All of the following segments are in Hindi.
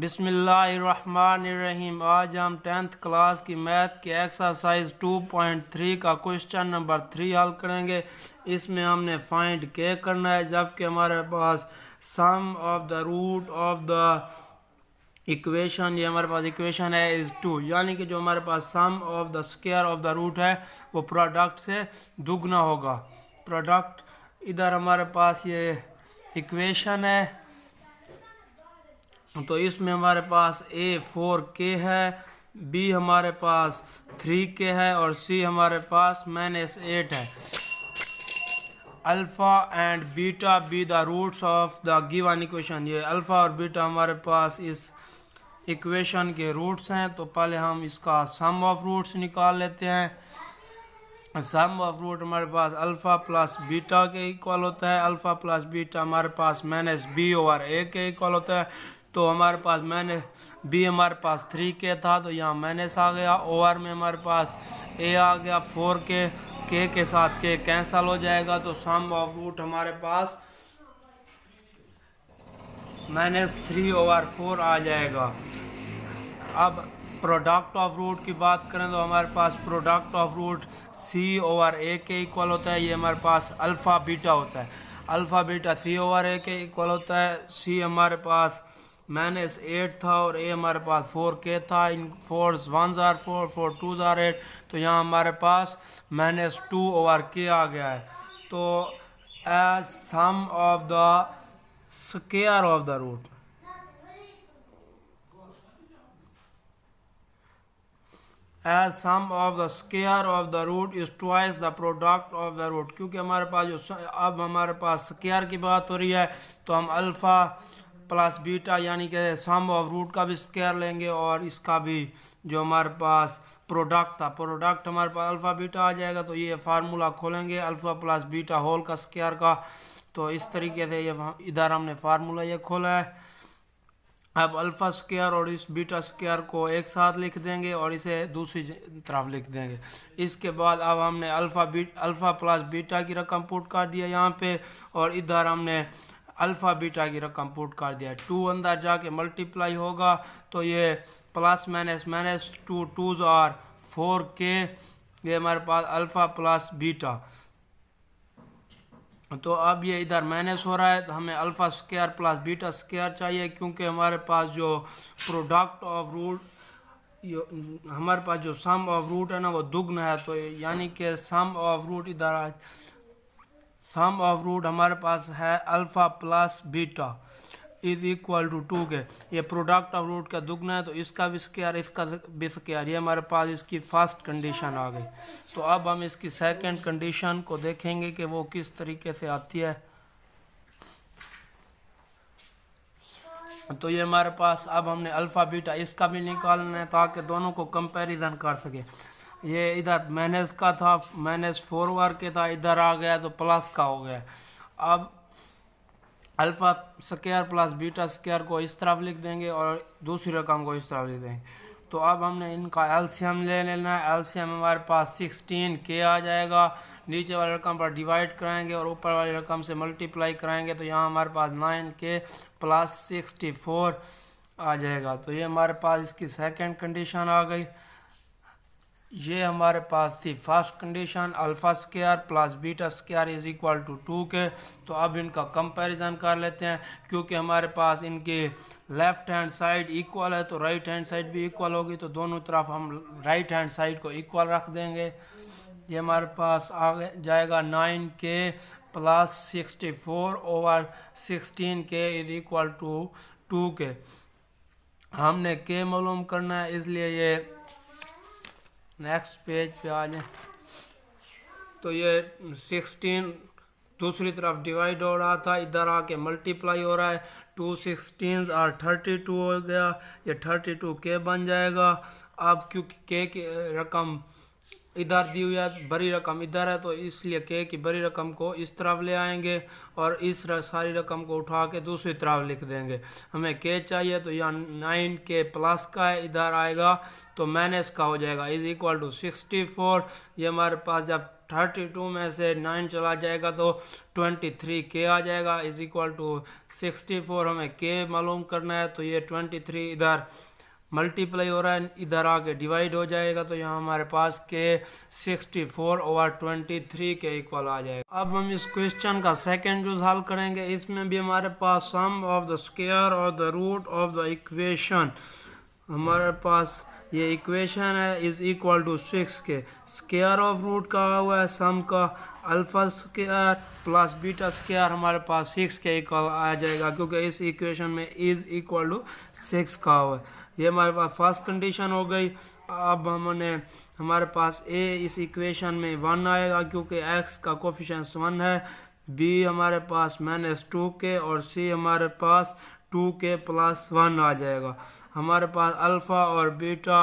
बिसमीम आज हम टेंथ क्लास की मैथ के एक्सरसाइज 2.3 का क्वेश्चन नंबर थ्री हल करेंगे इसमें हमने फाइंड के करना है जबकि हमारे पास sum of the root of the equation ये हमारे पास इक्वेशन है इज़ टू यानी कि जो हमारे पास sum of the square of the root है वो प्रोडक्ट से दुगना होगा प्रोडक्ट इधर हमारे पास ये इक्वेशन है तो इसमें हमारे पास ए फोर के है बी हमारे पास थ्री के है और सी हमारे पास माइनस एट है alpha and beta be the roots of the given equation ये अल्फ़ा और बीटा हमारे पास इस इक्वेशन के रूट्स हैं तो पहले हम इसका सम ऑफ रूट्स निकाल लेते हैं सम ऑफ रूट हमारे पास अल्फ़ा प्लस बीटा के इक्वल होता है अल्फ़ा प्लस बीटा हमारे पास माइनस बी ओवर ए के इक्वल होता है तो हमारे पास मैंने बी हमारे पास थ्री के था तो यहाँ माइनस आ गया ओवर में हमारे पास ए आ गया फोर के के के साथ के कैंसल हो जाएगा तो सम ऑफ रूट हमारे पास माइनस थ्री ओवर फोर आ जाएगा अब प्रोडक्ट ऑफ रूट की बात करें तो हमारे पास product of root C over A के इक्वल होता है ये हमारे पास अल्फ़ा बीटा होता है alpha beta C over A के इक्वल होता है सी हमारे पास माइनस एट था और ए हमारे पास फोर के था इन फोर वन ज़ार फोर फोर टू ज़ार एट तो यहाँ हमारे पास माइनस टू ओवर के आ गया है तो as sum of the square of the root as sum of the square of the root is twice the product of the root क्योंकि हमारे पास जो अब हमारे पास स्केयर की बात हो रही है तो हम अल्फ़ा प्लस बीटा यानी कि सम ऑफ रूट का भी स्क्वायर लेंगे और इसका भी जो हमारे पास प्रोडक्ट था प्रोडक्ट हमारे पास अल्फ़ा बीटा आ जाएगा तो ये फार्मूला खोलेंगे अल्फ़ा प्लस बीटा होल का स्क्वायर का तो इस तरीके से ये इधर हमने फार्मूला ये खोला है अब अल्फ़ा स्क्वायर और इस बीटा स्क्वायर को एक साथ लिख देंगे और इसे दूसरी तरफ लिख देंगे इसके बाद अब हमने alpha beat alpha plus beta की रकम पुट कर दिया यहाँ पे और इधर हमने अल्फ़ा बीटा की रकम पुट कर दिया टू अंदर जाके मल्टीप्लाई होगा तो ये plus minus minus two twos are four के ये हमारे पास अल्फ़ा प्लस बीटा तो अब ये इधर माइनस हो रहा है तो हमें alpha square plus beta square चाहिए क्योंकि हमारे पास जो प्रोडक्ट ऑफ रूट हमारे पास जो सम ऑफ रूट है ना वो दुग्न है तो यानी कि सम ऑफ रूट इधर सम ऑफ रूट हमारे पास है alpha plus beta is equal to two के ये प्रोडक्ट ऑफ रूट का दुगना है तो इसका भी स्केयर इसका भी स्केयर ये हमारे पास इसकी फर्स्ट कंडीशन आ गई तो अब हम इसकी सेकंड कंडीशन को देखेंगे कि वो किस तरीके से आती है तो ये हमारे पास अब हमने अल्फ़ा बीटा इसका भी निकालना है ताकि दोनों को कंपैरिजन कर सके ये इधर माइनस का था माइनस फोर वार के था इधर आ गया तो प्लस का हो गया अब alpha square plus beta square को इस तरफ लिख देंगे और दूसरी रकम को इस तरफ लिख देंगे तो अब हमने इनका एल्शियम ले लेना है एल्शियम हमारे पास सिक्सटीन के आ जाएगा नीचे वाली रकम पर डिवाइड कराएंगे और ऊपर वाली रकम से मल्टीप्लाई कराएंगे तो यहाँ हमारे पास नाइन के प्लस सिक्सटी फोर आ जाएगा तो ये हमारे पास इसकी सेकंड कंडीशन आ गई ये हमारे पास थी first condition alpha square plus beta square is equal to two के तो अब इनका कंपैरिजन कर लेते हैं क्योंकि हमारे पास इनके लेफ़्ट हैंड साइड इक्वल है तो राइट हैंड साइड भी इक्वल होगी तो दोनों तरफ हम राइट हैंड साइड को इक्वल रख देंगे ये हमारे पास आ जाएगा नाइन के plus sixty four over sixteen के इज इक्वल टू टू के हमने के मालूम करना है इसलिए ये नेक्स्ट पेज पे आ जाए तो ये सिक्सटीन दूसरी तरफ डिवाइड हो रहा था इधर आके मल्टीप्लाई हो रहा है टू सिक्सटीन और थर्टी टू हो गया ये थर्टी टू के बन जाएगा अब क्योंकि के की रकम इधर दी हुई है बड़ी रकम इधर है तो इसलिए कहे कि बड़ी रकम को इस तरफ ले आएंगे और इस सारी रकम को उठा के दूसरी तरफ लिख देंगे हमें के चाहिए तो यहाँ नाइन के प्लस का है इधर आएगा तो माइनस का हो जाएगा is equal to sixty four ये हमारे पास जब थर्टी टू में से नाइन चला जाएगा तो ट्वेंटी थ्री के आ जाएगा is equal to sixty four हमें के मालूम करना है तो ये ट्वेंटी थ्री इधर मल्टीप्लाई हो रहा है इधर आके डिवाइड हो जाएगा तो यहाँ हमारे पास के 64 फोर ओवर ट्वेंटी के इक्वल आ जाएगा अब हम इस क्वेश्चन का सेकेंड जो हल करेंगे इसमें भी हमारे पास sum of the square of the root of the equation हमारे पास ये इक्वेशन है इज़ इक्वल टू सिक्स के स्केयर ऑफ रूट का हुआ है सम का alpha square plus beta square हमारे पास सिक्स के इक्वल आ जाएगा क्योंकि इस इक्वेशन में इज़ इक्वल टू सिक्स का हुआ है ये हमारे पास फर्स्ट कंडीशन हो गई अब हमने हमारे पास ए इस इक्वेशन में वन आएगा क्योंकि एक्स का कोफिशंस वन है बी हमारे पास माइनस टू के और सी हमारे पास टू के प्लस वन आ जाएगा हमारे पास अल्फ़ा और बीटा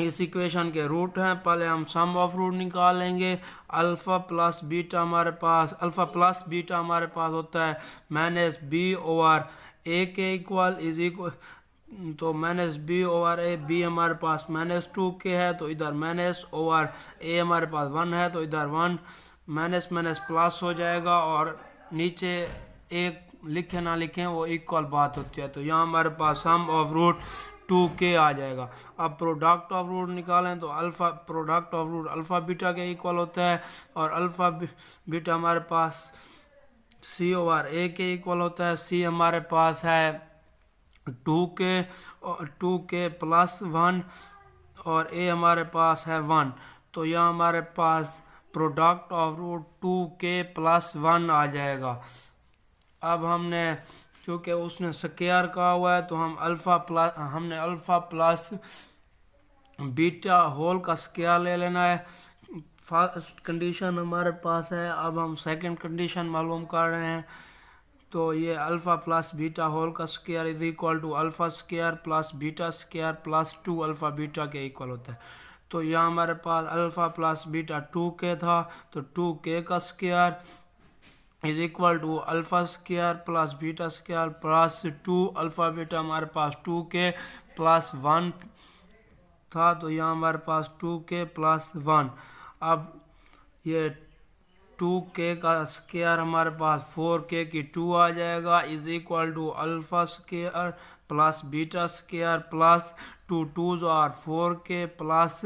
इस इक्वेशन के रूट हैं पहले हम सम ऑफ रूट निकालेंगे अल्फ़ा प्लस बीटा हमारे पास अल्फ़ा प्लस बीटा हमारे पास होता है माइनस बी ओवर ए के इक्वल इज इक्वल तो minus B over A B हमारे पास माइनस टू के है तो इधर माइनस ओवर ए हमारे पास वन है तो इधर वन माइनस माइनस प्लस हो जाएगा और नीचे एक लिखे ना लिखें वो इक्वल बात होती है तो यहाँ हमारे पास सम ऑफ रूट टू के आ जाएगा अब प्रोडक्ट ऑफ रूट निकालें तो alpha product of root alpha beta के इक्वल होता है और अल्फ़ा बीटा हमारे पास सी ओवर ए के इक्वल होता है सी हमारे पास है टू के टू के प्लस वन और ए हमारे पास है वन तो यह हमारे पास प्रोडक्ट ऑफ रूट टू के प्लस वन आ जाएगा अब हमने क्योंकि उसने स्केयर कहा हुआ है तो हम अल्फ़ा प्लस हमने अल्फ़ा प्लस बीटा होल का स्केयर ले लेना है फर्स्ट कंडीशन हमारे पास है अब हम सेकंड कंडीशन मालूम कर रहे हैं तो ये अल्फ़ा प्लस बीटा होल का square is equal to alpha square plus beta square plus two alpha beta के इक्वल होता है तो यहाँ हमारे पास अल्फ़ा प्लस बीटा टू के था तो टू के का square is equal to alpha square plus beta square plus two alpha beta हमारे पास टू के प्लस वन था तो यहाँ हमारे पास टू के प्लस वन अब ये टू के का स्केयर हमारे पास फोर के की टू आ जाएगा is equal to alpha square plus beta square plus two twos are four K plus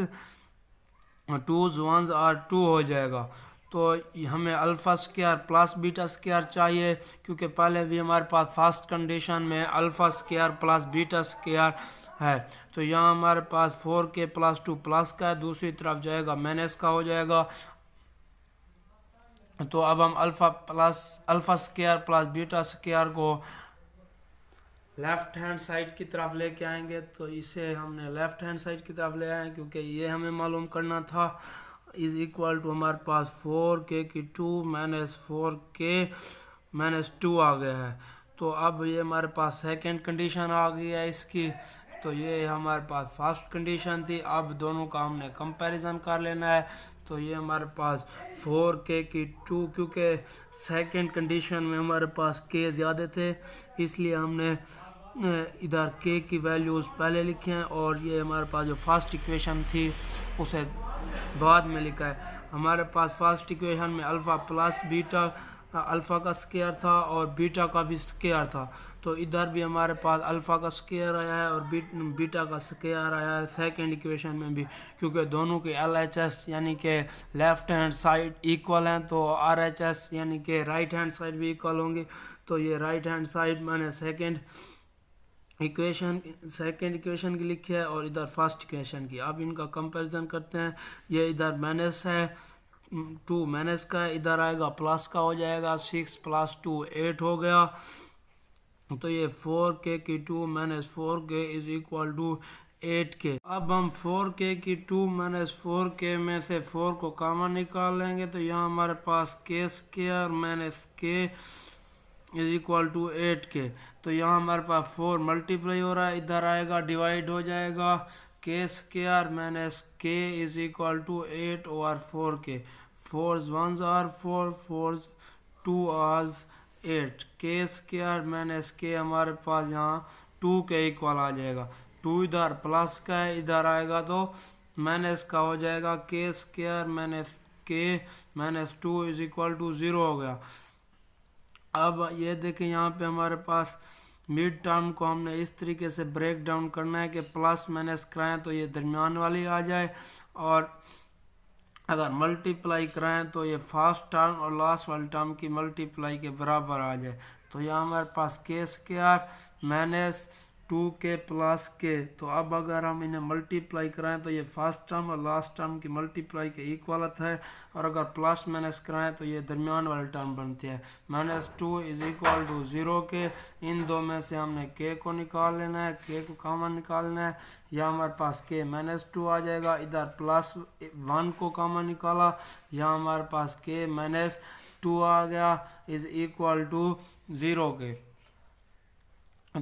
twos one R two हो जाएगा तो हमें alpha square plus beta square चाहिए क्योंकि पहले भी हमारे पास फर्स्ट कंडीशन में alpha square plus beta square है तो यहाँ हमारे पास four K plus two plus का है दूसरी तरफ जाएगा माइनस का हो जाएगा तो अब हम alpha plus alpha square plus beta square को लेफ़्ट हैंड साइड की तरफ लेके आएंगे तो इसे हमने लेफ़्ट हैंड साइड की तरफ ले आए क्योंकि ये हमें मालूम करना था इज़ इक्वल टू हमारे पास फोर के की two minus four K minus two आ गया है तो अब ये हमारे पास सेकंड कंडीशन आ गई है इसकी तो ये हमारे पास फर्स्ट कंडीशन थी अब दोनों का हमने कंपैरिजन कर लेना है तो ये हमारे पास फोर के की टू क्योंकि सेकंड कंडीशन में हमारे पास के ज़्यादा थे इसलिए हमने इधर के की वैल्यूज़ पहले लिखे हैं और ये हमारे पास जो फर्स्ट इक्वेशन थी उसे बाद में लिखा है हमारे पास फर्स्ट इक्वेशन में अल्फ़ा प्लस बीटा अल्फ़ा हाँ, का स्केयर था और बीटा का भी स्केयर था तो इधर भी हमारे पास अल्फ़ा का स्केयर आया है और बीट, बीटा का स्केयर आया है सेकेंड इक्वेशन में भी क्योंकि दोनों के एल एच एस यानी कि लेफ़्ट हैंड साइड इक्वल हैं तो आर एच एस यानी कि राइट हैंड साइड भी इक्वल होंगे तो ये राइट हैंड साइड मैंने सेकेंड इक्वेशन सेकेंड इक्वेशन की लिखी है और इधर फर्स्ट इक्वेशन की अब इनका कंपेरिजन करते हैं ये इधर माइनस है टू माइनस का इधर आएगा प्लस का हो जाएगा सिक्स प्लस टू एट हो गया तो ये फोर के की two minus four K is equal to eight K अब हम फोर के की टू माइनस फोर के में से फोर को कामन निकाल लेंगे तो यहाँ हमारे पास K square minus K is equal to eight K तो यहाँ हमारे पास फोर मल्टीप्लाई हो रहा है इधर आएगा डिवाइड हो जाएगा K square minus K is equal to eight और four K four one R four four two R eight K square minus K हमारे पास यहाँ टू के इक्वल आ जाएगा टू इधर प्लस का है इधर आएगा तो माइनस का हो जाएगा K square minus K minus two is equal to zero हो गया अब ये देखें यहाँ पे हमारे पास मिड टर्म को हमने इस तरीके से ब्रेक डाउन करना है कि प्लस माइनस कराएं तो ये दरमियान वाली आ जाए और अगर मल्टीप्लाई कराएं तो ये फर्स्ट टर्म और लास्ट वाली टर्म की मल्टीप्लाई के बराबर आ जाए तो यहाँ हमारे पास case K R minus two के प्लस के तो अब अगर हम इन्हें मल्टीप्लाई कराएं तो ये फर्स्ट टर्म और लास्ट टर्म की मल्टीप्लाई के इक्वलत है और अगर प्लस माइनस कराएं तो ये दरमियान वाली टर्म बनती है minus two is equal to zero के इन दो में से हमने के को निकाल लेना है के को कॉमन निकालना है या हमारे पास के माइनस टू आ जाएगा इधर प्लस वन को कामन निकाला या हमारे पास के माइनस टू आ गया इज़ इक्वल टू ज़ीरो के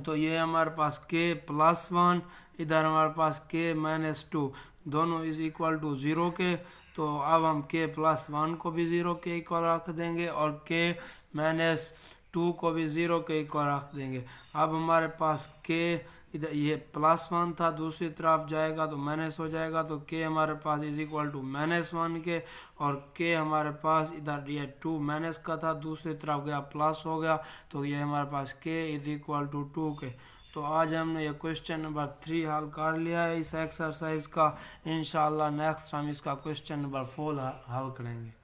तो ये हमारे पास के प्लस वन इधर हमारे पास के माइनस टू दोनों इज इक्वल टू ज़ीरो के तो अब हम के प्लस वन को भी ज़ीरो के इक्वल रख देंगे और के माइनस टू को भी ज़ीरो के इक्वल रख देंगे अब हमारे पास के इधर ये प्लस वन था दूसरी तरफ जाएगा तो माइनस हो जाएगा तो के हमारे पास is equal to minus one K और के हमारे पास इधर ये टू माइनस का था दूसरी तरफ गया प्लस हो गया तो ये हमारे पास के इज इक्वल टू टू के तो आज हमने ये क्वेश्चन नंबर थ्री हल कर लिया है इस एक्सरसाइज का इन नेक्स्ट हम इसका क्वेश्चन नंबर फोर हल करेंगे